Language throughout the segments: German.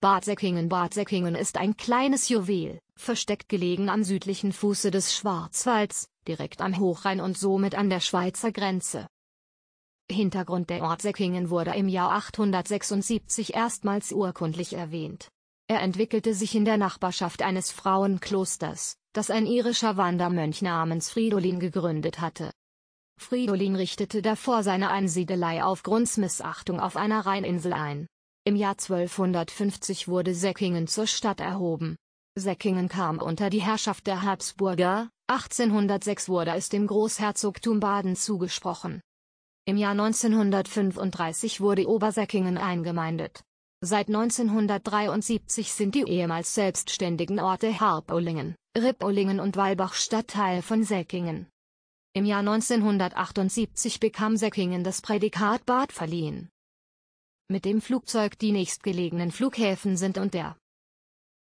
Bad Säckingen Bad Säckingen ist ein kleines Juwel, versteckt gelegen am südlichen Fuße des Schwarzwalds, direkt am Hochrhein und somit an der Schweizer Grenze. Hintergrund Der Ort Säckingen wurde im Jahr 876 erstmals urkundlich erwähnt. Er entwickelte sich in der Nachbarschaft eines Frauenklosters, das ein irischer Wandermönch namens Fridolin gegründet hatte. Fridolin richtete davor seine Einsiedelei auf Grundsmissachtung auf einer Rheininsel ein im Jahr 1250 wurde Säckingen zur Stadt erhoben. Säckingen kam unter die Herrschaft der Habsburger, 1806 wurde es dem Großherzogtum Baden zugesprochen. Im Jahr 1935 wurde Obersäckingen eingemeindet. Seit 1973 sind die ehemals selbstständigen Orte Harpolingen, Rippolingen und Walbach Stadtteil von Säckingen. Im Jahr 1978 bekam Säckingen das Prädikat Bad verliehen mit dem Flugzeug die nächstgelegenen Flughäfen sind und der.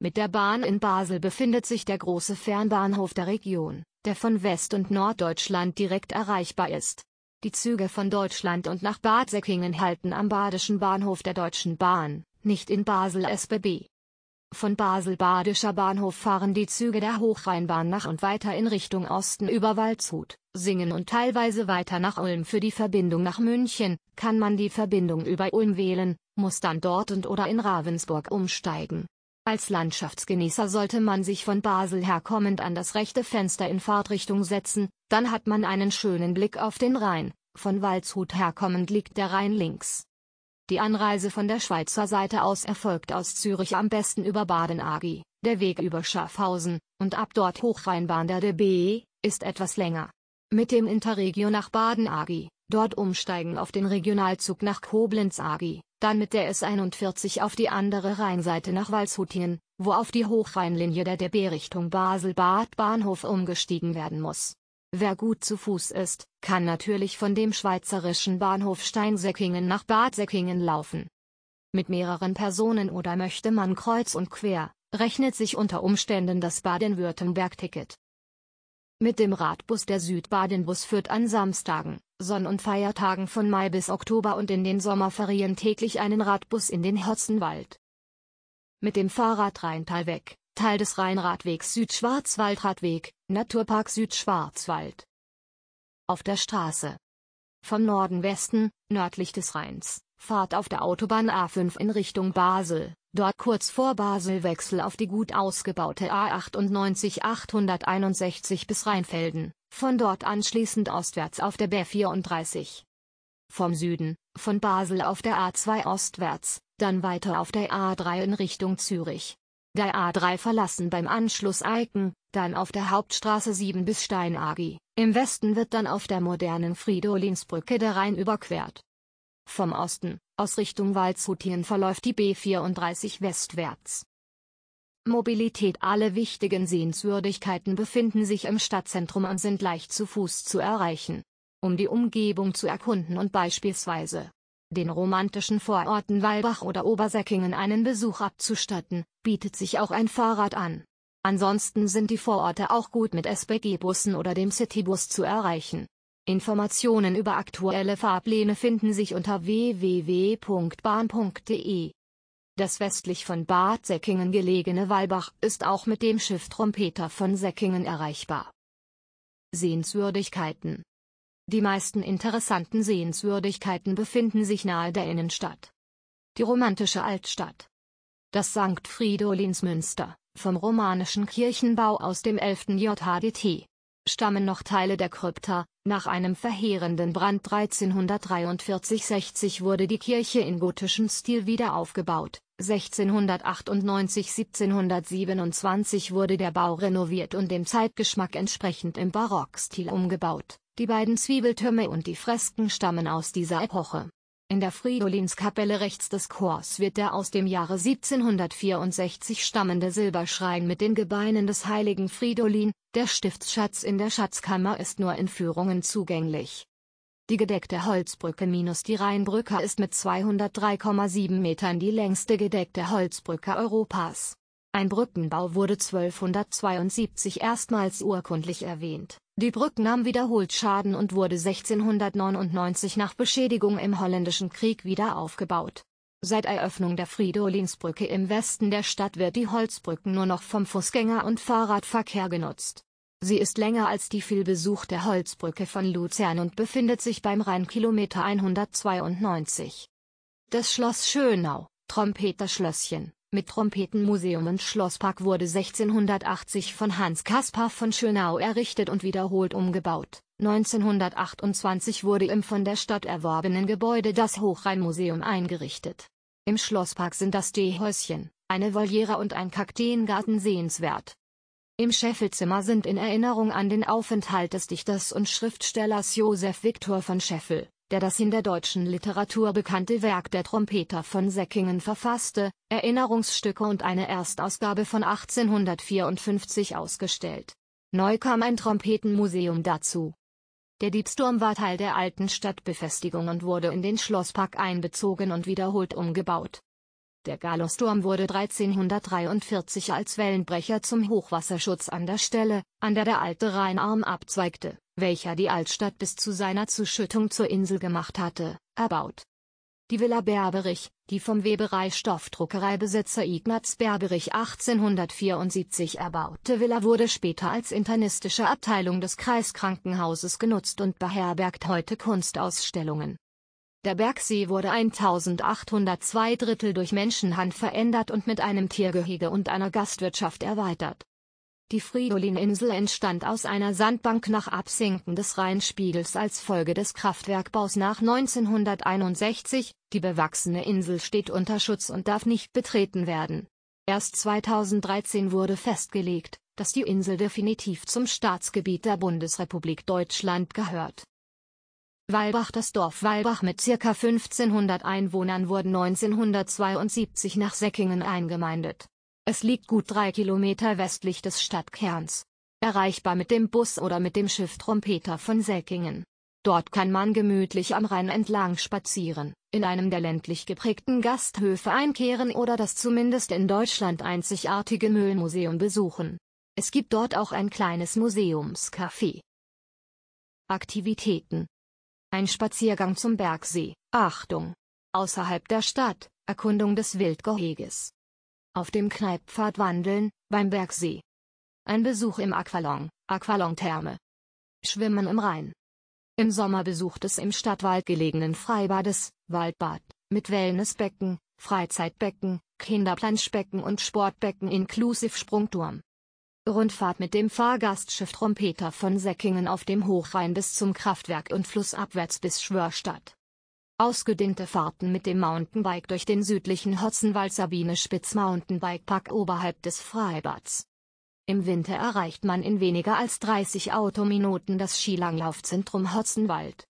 Mit der Bahn in Basel befindet sich der große Fernbahnhof der Region, der von West- und Norddeutschland direkt erreichbar ist. Die Züge von Deutschland und nach Bad Säckingen halten am Badischen Bahnhof der Deutschen Bahn, nicht in Basel SBB. Von Basel-Badischer Bahnhof fahren die Züge der Hochrheinbahn nach und weiter in Richtung Osten über Waldshut, Singen und teilweise weiter nach Ulm. Für die Verbindung nach München kann man die Verbindung über Ulm wählen, muss dann dort und oder in Ravensburg umsteigen. Als Landschaftsgenießer sollte man sich von Basel herkommend an das rechte Fenster in Fahrtrichtung setzen, dann hat man einen schönen Blick auf den Rhein, von Waldshut herkommend liegt der Rhein links. Die Anreise von der Schweizer Seite aus erfolgt aus Zürich am besten über Baden-Agi, der Weg über Schaffhausen, und ab dort Hochrheinbahn der DB, ist etwas länger. Mit dem Interregio nach Baden-Agi, dort umsteigen auf den Regionalzug nach Koblenz-Agi, dann mit der S41 auf die andere Rheinseite nach Walshutingen, wo auf die Hochrheinlinie der DB Richtung Basel-Bad-Bahnhof umgestiegen werden muss. Wer gut zu Fuß ist, kann natürlich von dem schweizerischen Bahnhof Steinsäckingen nach Bad Säckingen laufen. Mit mehreren Personen oder möchte man kreuz und quer, rechnet sich unter Umständen das Baden-Württemberg-Ticket. Mit dem Radbus der Südbadenbus führt an Samstagen, Sonn- und Feiertagen von Mai bis Oktober und in den Sommerferien täglich einen Radbus in den Hotzenwald. Mit dem Fahrrad Rheintal weg, Teil des Rheinradwegs Südschwarzwaldradweg, Naturpark Südschwarzwald. Auf der Straße. Vom Norden Westen, nördlich des Rheins, Fahrt auf der Autobahn A5 in Richtung Basel, dort kurz vor Basel Wechsel auf die gut ausgebaute A98 861 bis Rheinfelden, von dort anschließend ostwärts auf der B34. Vom Süden, von Basel auf der A2 ostwärts, dann weiter auf der A3 in Richtung Zürich, der A3 verlassen beim Anschluss Eiken, dann auf der Hauptstraße 7 bis Steinagi, im Westen wird dann auf der modernen Fridolinsbrücke der Rhein überquert. Vom Osten, aus Richtung Waldshutien verläuft die B34 westwärts. Mobilität Alle wichtigen Sehenswürdigkeiten befinden sich im Stadtzentrum und sind leicht zu Fuß zu erreichen. Um die Umgebung zu erkunden und beispielsweise den romantischen Vororten Walbach oder Obersäckingen einen Besuch abzustatten, bietet sich auch ein Fahrrad an. Ansonsten sind die Vororte auch gut mit SBG-Bussen oder dem Citybus zu erreichen. Informationen über aktuelle Fahrpläne finden sich unter www.bahn.de. Das westlich von Bad Säckingen gelegene Walbach ist auch mit dem Schiff Trompeter von Säckingen erreichbar. Sehenswürdigkeiten die meisten interessanten Sehenswürdigkeiten befinden sich nahe der Innenstadt. Die romantische Altstadt. Das St. Fridolinsmünster, vom romanischen Kirchenbau aus dem 11. JHDT, stammen noch Teile der Krypta. Nach einem verheerenden Brand 1343-60 wurde die Kirche in gotischem Stil wieder aufgebaut. 1698-1727 wurde der Bau renoviert und dem Zeitgeschmack entsprechend im Barockstil umgebaut. Die beiden Zwiebeltürme und die Fresken stammen aus dieser Epoche. In der Fridolinskapelle rechts des Chors wird der aus dem Jahre 1764 stammende Silberschrein mit den Gebeinen des heiligen Fridolin, der Stiftsschatz in der Schatzkammer ist nur in Führungen zugänglich. Die gedeckte Holzbrücke minus die Rheinbrücke ist mit 203,7 Metern die längste gedeckte Holzbrücke Europas. Ein Brückenbau wurde 1272 erstmals urkundlich erwähnt. Die Brücke nahm wiederholt Schaden und wurde 1699 nach Beschädigung im Holländischen Krieg wieder aufgebaut. Seit Eröffnung der Friedolinsbrücke im Westen der Stadt wird die Holzbrücke nur noch vom Fußgänger- und Fahrradverkehr genutzt. Sie ist länger als die vielbesuchte Holzbrücke von Luzern und befindet sich beim Rheinkilometer 192. Das Schloss Schönau, Trompeterschlösschen mit Trompetenmuseum und Schlosspark wurde 1680 von Hans Kaspar von Schönau errichtet und wiederholt umgebaut. 1928 wurde im von der Stadt erworbenen Gebäude das Hochrheinmuseum eingerichtet. Im Schlosspark sind das Teehäuschen, eine Voliere und ein Kakteengarten sehenswert. Im Scheffelzimmer sind in Erinnerung an den Aufenthalt des Dichters und Schriftstellers Josef Viktor von Scheffel der das in der deutschen Literatur bekannte Werk Der Trompeter von Säckingen verfasste, Erinnerungsstücke und eine Erstausgabe von 1854 ausgestellt. Neu kam ein Trompetenmuseum dazu. Der Diebsturm war Teil der alten Stadtbefestigung und wurde in den Schlosspark einbezogen und wiederholt umgebaut. Der Galosturm wurde 1343 als Wellenbrecher zum Hochwasserschutz an der Stelle, an der der alte Rheinarm abzweigte, welcher die Altstadt bis zu seiner Zuschüttung zur Insel gemacht hatte, erbaut. Die Villa Berberich, die vom Weberei-Stoffdruckereibesitzer Ignaz Berberich 1874 erbaute Villa wurde später als internistische Abteilung des Kreiskrankenhauses genutzt und beherbergt heute Kunstausstellungen. Der Bergsee wurde 1802 Drittel durch Menschenhand verändert und mit einem Tiergehege und einer Gastwirtschaft erweitert die Fridolininsel entstand aus einer Sandbank nach Absinken des Rheinspiegels als Folge des Kraftwerkbaus nach 1961. Die bewachsene Insel steht unter Schutz und darf nicht betreten werden. Erst 2013 wurde festgelegt, dass die Insel definitiv zum Staatsgebiet der Bundesrepublik Deutschland gehört. Walbach Das Dorf Walbach mit ca. 1500 Einwohnern wurde 1972 nach Säckingen eingemeindet es liegt gut drei Kilometer westlich des Stadtkerns. Erreichbar mit dem Bus oder mit dem Schiff Trompeter von Säckingen. Dort kann man gemütlich am Rhein entlang spazieren, in einem der ländlich geprägten Gasthöfe einkehren oder das zumindest in Deutschland einzigartige Müllmuseum besuchen. Es gibt dort auch ein kleines Museumscafé. Aktivitäten. Ein Spaziergang zum Bergsee, Achtung! Außerhalb der Stadt, Erkundung des Wildgeheges auf dem Kneippfad wandeln, beim Bergsee. Ein Besuch im Aqualon, Aqualon-Therme. Schwimmen im Rhein. Im Sommer besucht es im Stadtwald gelegenen Freibades, Waldbad, mit Wellnessbecken, Freizeitbecken, Kinderplanschbecken und Sportbecken inklusive Sprungturm. Rundfahrt mit dem Fahrgastschiff Trompeter von Säckingen auf dem Hochrhein bis zum Kraftwerk und flussabwärts bis Schwörstadt. Ausgedehnte Fahrten mit dem Mountainbike durch den südlichen Hotzenwald-Sabine-Spitz Mountainbike Park oberhalb des Freibads. Im Winter erreicht man in weniger als 30 Autominuten das Skilanglaufzentrum Hotzenwald.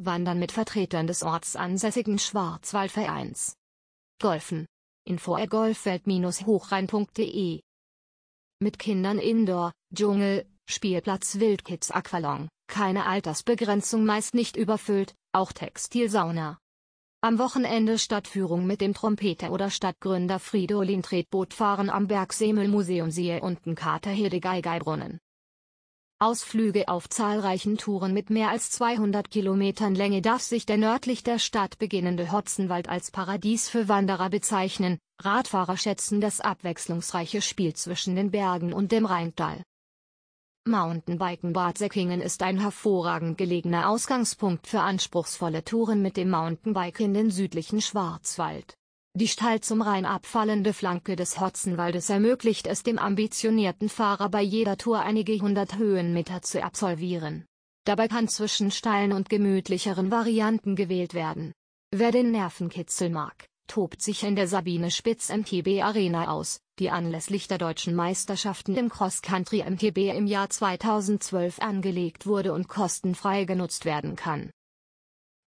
Wandern mit Vertretern des ortsansässigen Schwarzwaldvereins. Golfen. Info at golfwelt-hochrhein.de Mit Kindern Indoor, Dschungel, Spielplatz Wildkids Aqualong. Keine Altersbegrenzung meist nicht überfüllt, auch Textilsauna. Am Wochenende Stadtführung mit dem Trompeter oder Stadtgründer Fridolin Tretboot fahren am Bergsemmelmuseum siehe unten Kater Hildegeigeibrunnen. Ausflüge auf zahlreichen Touren mit mehr als 200 Kilometern Länge darf sich der nördlich der Stadt beginnende Hotzenwald als Paradies für Wanderer bezeichnen, Radfahrer schätzen das abwechslungsreiche Spiel zwischen den Bergen und dem Rheintal. Mountainbiken Bad Säckingen ist ein hervorragend gelegener Ausgangspunkt für anspruchsvolle Touren mit dem Mountainbike in den südlichen Schwarzwald. Die steil zum Rhein abfallende Flanke des Hotzenwaldes ermöglicht es dem ambitionierten Fahrer bei jeder Tour einige hundert Höhenmeter zu absolvieren. Dabei kann zwischen steilen und gemütlicheren Varianten gewählt werden. Wer den Nervenkitzel mag, tobt sich in der Sabine Spitz MTB Arena aus, die anlässlich der deutschen Meisterschaften im Cross-Country MTB im Jahr 2012 angelegt wurde und kostenfrei genutzt werden kann.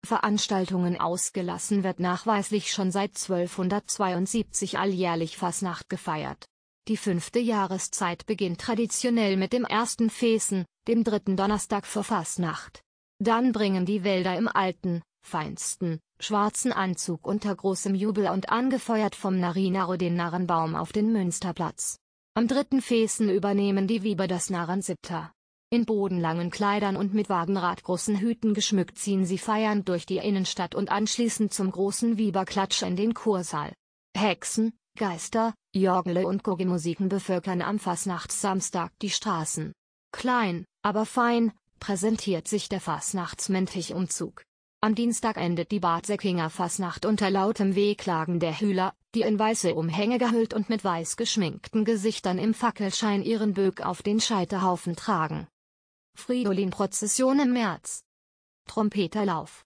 Veranstaltungen ausgelassen wird nachweislich schon seit 1272 alljährlich Fasnacht gefeiert. Die fünfte Jahreszeit beginnt traditionell mit dem ersten Fesen, dem dritten Donnerstag vor Fasnacht. Dann bringen die Wälder im alten, feinsten, schwarzen Anzug unter großem Jubel und angefeuert vom Narinaro den Narrenbaum auf den Münsterplatz. Am dritten Fesen übernehmen die Wieber das Narrensiebter. In bodenlangen Kleidern und mit wagenradgroßen Hüten geschmückt ziehen sie feiernd durch die Innenstadt und anschließend zum großen Wieberklatsch in den Kursaal. Hexen, Geister, Jorgle und Gogemusiken bevölkern am Fasnachtssamstag die Straßen. Klein, aber fein, präsentiert sich der Fastnachtsmäntig-Umzug. Am Dienstag endet die Barzekinger Fasnacht unter lautem Wehklagen der Hühler, die in weiße Umhänge gehüllt und mit weiß geschminkten Gesichtern im Fackelschein ihren Böck auf den Scheiterhaufen tragen. Fridolin-Prozession im März. Trompeterlauf.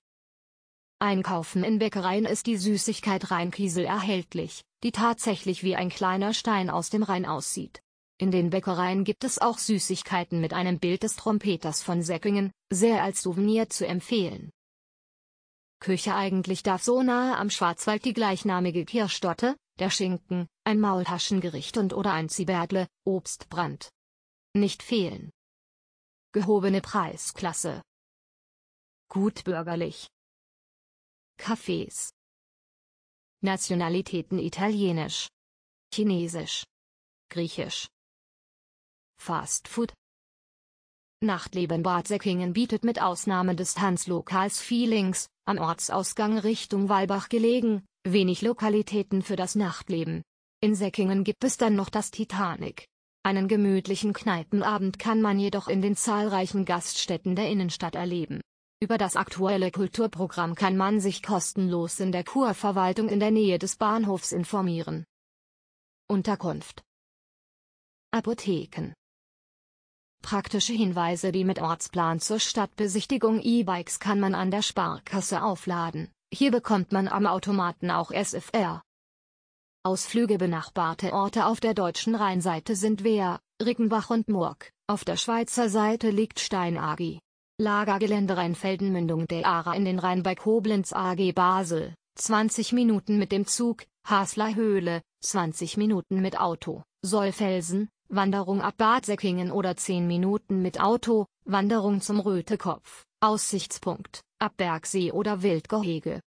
Einkaufen in Bäckereien ist die Süßigkeit Rheinkiesel erhältlich, die tatsächlich wie ein kleiner Stein aus dem Rhein aussieht. In den Bäckereien gibt es auch Süßigkeiten mit einem Bild des Trompeters von Säckingen, sehr als Souvenir zu empfehlen. Küche eigentlich darf so nahe am Schwarzwald die gleichnamige Kirschtorte, der Schinken, ein Maultaschengericht und oder ein Zibertle, Obstbrand. Nicht fehlen. Gehobene Preisklasse. Gut bürgerlich. Cafés. Nationalitäten Italienisch. Chinesisch. Griechisch. Fast Food, Nachtleben Bad Säckingen bietet mit Ausnahme des Tanzlokals Feelings, am Ortsausgang Richtung Walbach gelegen, wenig Lokalitäten für das Nachtleben. In Säckingen gibt es dann noch das Titanic. Einen gemütlichen Kneipenabend kann man jedoch in den zahlreichen Gaststätten der Innenstadt erleben. Über das aktuelle Kulturprogramm kann man sich kostenlos in der Kurverwaltung in der Nähe des Bahnhofs informieren. Unterkunft Apotheken Praktische Hinweise Die mit Ortsplan zur Stadtbesichtigung E-Bikes kann man an der Sparkasse aufladen, hier bekommt man am Automaten auch SFR. Ausflüge benachbarte Orte auf der deutschen Rheinseite sind Wehr, Rickenbach und Murg, auf der Schweizer Seite liegt Steinagi. Lagergelände Rheinfeldenmündung der Ara in den Rhein bei Koblenz AG Basel, 20 Minuten mit dem Zug, Hasler Höhle, 20 Minuten mit Auto, Sollfelsen, Wanderung ab Bad Säckingen oder 10 Minuten mit Auto, Wanderung zum Rötekopf, Aussichtspunkt, ab Bergsee oder Wildgehege.